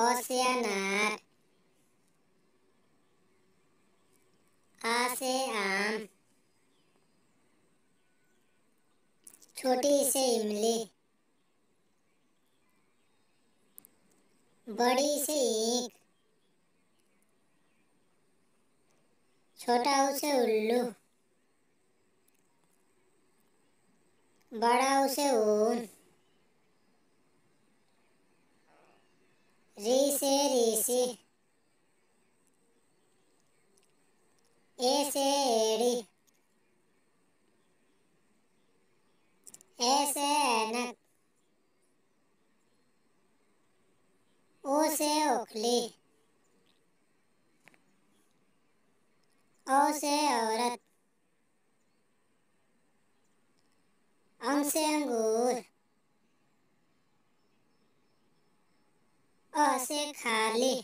oceanar आसे आम छोटी से इमली बड़ी से ईख छोटा उसे उल्लू बड़ा उसे ऊन री से ऋषि ए से एड़ी ए से ऐनक ओ से ओखली औ से औरत अंग से अंगूर से खाली